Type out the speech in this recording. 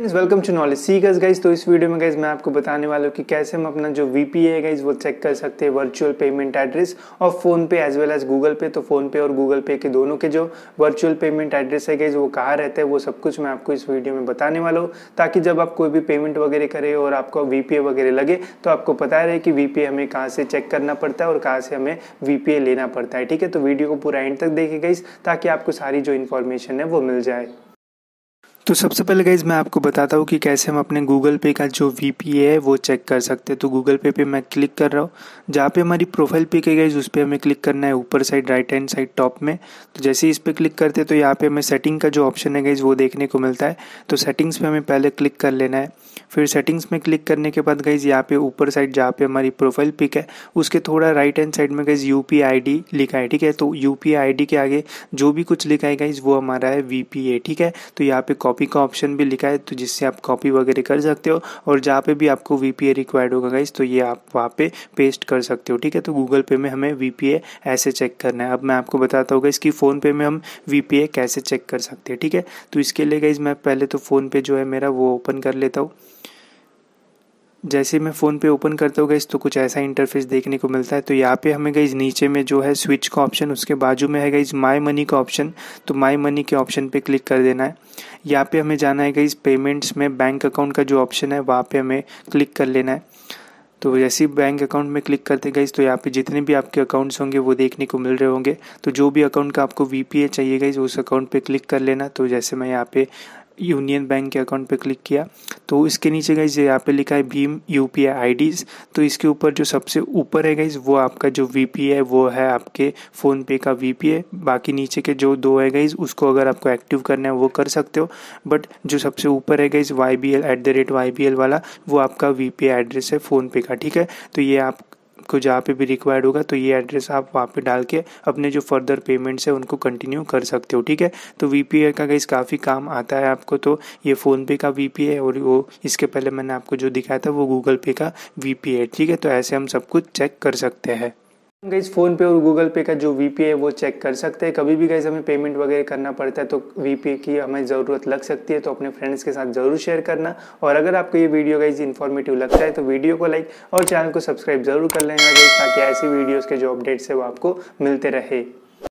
welcome to knowledge सी गज guys तो इस वीडियो में गाइज मैं आपको बताने वाला हूँ कि कैसे हम अपना जो वी पी है गाइज वो चेक कर सकते हैं वर्चुअल पेमेंट एड्रेस और PhonePe as well as Google Pay तो फोन पे और गूगल पे के दोनों के जो वर्चुअल पेमेंट एड्रेस है गाइज वो कहाँ रहता है वो सब कुछ मैं आपको इस वीडियो में बताने वाला हूँ ताकि जब आप कोई भी पेमेंट वगैरह करें और आपको वी पी वगैरह लगे तो आपको पता रहे कि वी पी हमें कहाँ से चेक करना पड़ता है और कहाँ से हमें वी पी लेना पड़ता है ठीक है तो वीडियो को पूरा एंड तक देखे गाइज ताकि आपको सारी जो इन्फॉर्मेशन है वो मिल जाए तो सबसे पहले गाइज मैं आपको बताता हूँ कि कैसे हम अपने गूगल पे का जो वी पी है वो चेक कर सकते हैं तो गूगल पे पे मैं क्लिक कर रहा हूँ जहाँ पे हमारी प्रोफाइल पिक है गाइज उस पर हमें क्लिक करना है ऊपर side right hand side top में तो जैसे ही इस पर क्लिक करते हैं तो यहाँ पे हमें सेटिंग का जो ऑप्शन है गाइज वो देखने को मिलता है तो सेटिंग्स पर हमें पहले क्लिक कर लेना है फिर सेटिंग्स में क्लिक करने के बाद गाइज यहाँ पे ऊपर साइड जहाँ पे हमारी प्रोफाइल पिक है उसके थोड़ा राइट हैंड साइड में guys U P I D लिखा है ठीक है तो यू पी आई डी के आगे जो भी कुछ लिखा है गाइज वो हमारा है वी पी ए ठीक है तो यहाँ पे कॉपी कॉपी का ऑप्शन भी लिखा है तो जिससे आप कॉपी वगैरह कर सकते हो और जहाँ पे भी आपको वी रिक्वायर्ड होगा गाइज तो ये आप वहाँ पे पेस्ट कर सकते हो ठीक है तो गूगल पे में हमें वी ऐसे चेक करना है अब मैं आपको बताता हूँ इसकी फ़ोन फ़ोनपे में हम वी कैसे चेक कर सकते हैं ठीक है तो इसके लिए गाइज मैं पहले तो फ़ोनपे जो है मेरा वो ओपन कर लेता हूँ जैसे मैं फ़ोन पे ओपन करता हूँ गई तो कुछ ऐसा इंटरफेस देखने को मिलता है तो यहाँ पे हमें गई नीचे में जो है स्विच का ऑप्शन उसके बाजू में है गई माई मनी का ऑप्शन तो माई मनी के ऑप्शन पे क्लिक कर देना है यहाँ पे हमें जाना है गई पेमेंट्स में बैंक अकाउंट का जो ऑप्शन है वहाँ पर हमें क्लिक कर लेना है तो जैसे ही बैंक अकाउंट में क्लिक करते गई तो यहाँ पे जितने भी आपके अकाउंट्स होंगे वो देखने को मिल रहे होंगे तो जो भी अकाउंट का आपको वी चाहिए गई उस अकाउंट पे क्लिक कर लेना तो जैसे मैं यहाँ पे यूनियन बैंक के अकाउंट पे क्लिक किया तो इसके नीचे गाइज यहाँ पे लिखा है भीम यू पी आई तो इसके ऊपर जो सबसे ऊपर है गई वो आपका जो वी पी है वो है आपके फ़ोन पे का वी पी है बाकी नीचे के जो दो है गईज उसको अगर आपको एक्टिव करना है वो कर सकते हो बट जो सबसे ऊपर है guys Y B L at the rate Y B L वाला वो आपका वी पी एड्रेस है फ़ोन पे का ठीक है तो ये आप आपको जहाँ पे भी रिक्वायर्ड होगा तो ये एड्रेस आप वहाँ पे डाल के अपने जो फर्दर पेमेंट्स है उनको कंटिन्यू कर सकते हो ठीक है तो वी का इस काफ़ी काम आता है आपको तो ये फ़ोनपे का वी है और वो इसके पहले मैंने आपको जो दिखाया था वो गूगल पे का वी है ठीक है तो ऐसे हम सब कुछ चेक कर सकते हैं गईस फ़ोन पे और गूगल पे का जो वी है वो चेक कर सकते हैं कभी भी गईस हमें पेमेंट वगैरह करना पड़ता है तो वी की हमें ज़रूरत लग सकती है तो अपने फ्रेंड्स के साथ ज़रूर शेयर करना और अगर आपको ये वीडियो गईज इन्फॉर्मेटिव लगता है तो वीडियो को लाइक और चैनल को सब्सक्राइब ज़रूर कर लेना ताकि ऐसी वीडियोज़ के जो अपडेट्स है वो आपको मिलते रहे